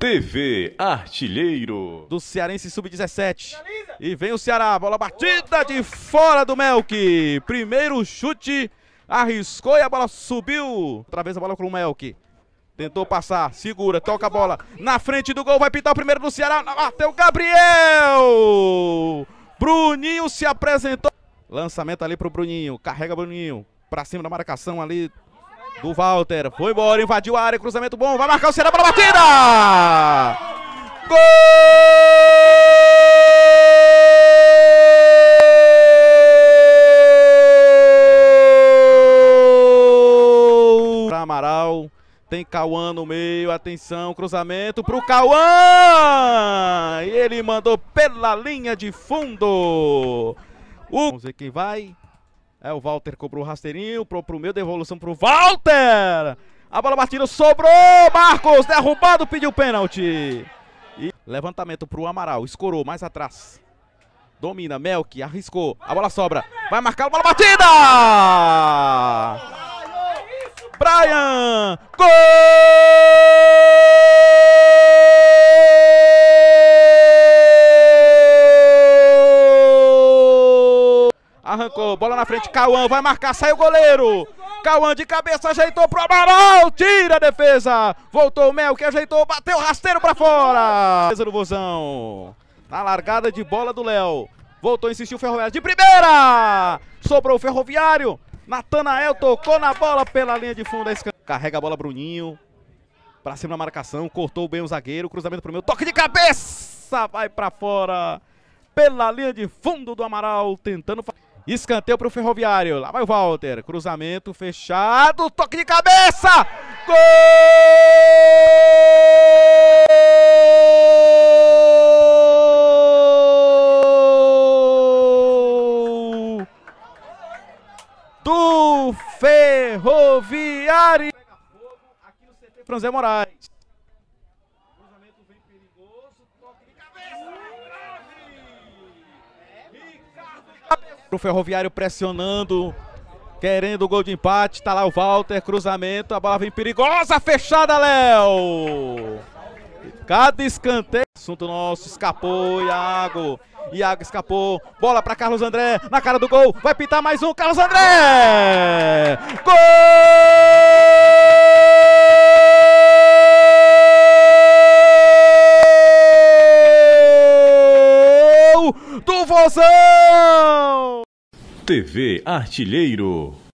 TV Artilheiro do Cearense Sub-17. E vem o Ceará, bola batida de fora do Melk. Primeiro chute, arriscou e a bola subiu. Outra vez a bola com o Melk. Tentou passar, segura, toca a bola. Na frente do gol, vai pintar o primeiro do Ceará. Bateu Gabriel! Bruninho se apresentou. Lançamento ali pro Bruninho, carrega Bruninho. Pra cima da marcação ali do Walter. Foi embora, invadiu a área, cruzamento bom, vai marcar o Ceará para a batida! Gol! Para Amaral. Tem Cauã no meio, atenção, cruzamento pro Cauã! E ele mandou pela linha de fundo. O... Vamos ver quem vai. É, o Walter cobrou o rasteirinho pro, pro meu, devolução pro Walter! A bola batida sobrou, Marcos derrubado, pediu pênalti. E levantamento pro Amaral, escorou mais atrás. Domina, Melk, arriscou, a bola sobra, vai marcar, a bola batida! Brian, gol! Arrancou, bola na frente, Cauã vai marcar, sai o goleiro. Cauã de cabeça, ajeitou pro Amaral, tira a defesa. Voltou o Mel que ajeitou, bateu rasteiro para fora. Defesa do Vozão. Na largada de bola do Léo. Voltou, insistiu o Ferroviário de primeira. Sobrou o Ferroviário. Natanael tocou na bola pela linha de fundo. Carrega a bola Bruninho. Pra cima da marcação, cortou bem o zagueiro, cruzamento pro meu, toque de cabeça, vai para fora pela linha de fundo do Amaral, tentando Escanteio para o Ferroviário. Lá vai o Walter. Cruzamento fechado. Toque de cabeça. Gol! Do Ferroviário. Franzé Moraes. Cruzamento bem perigoso. Toque de cabeça. O Ferroviário pressionando, querendo o gol de empate. Está lá o Walter, cruzamento, a bola vem perigosa, fechada, Léo! Cada escanteio. Assunto nosso, escapou, Iago. Iago escapou, bola para Carlos André, na cara do gol, vai pintar mais um, Carlos André! Gol! Moção! TV Artilheiro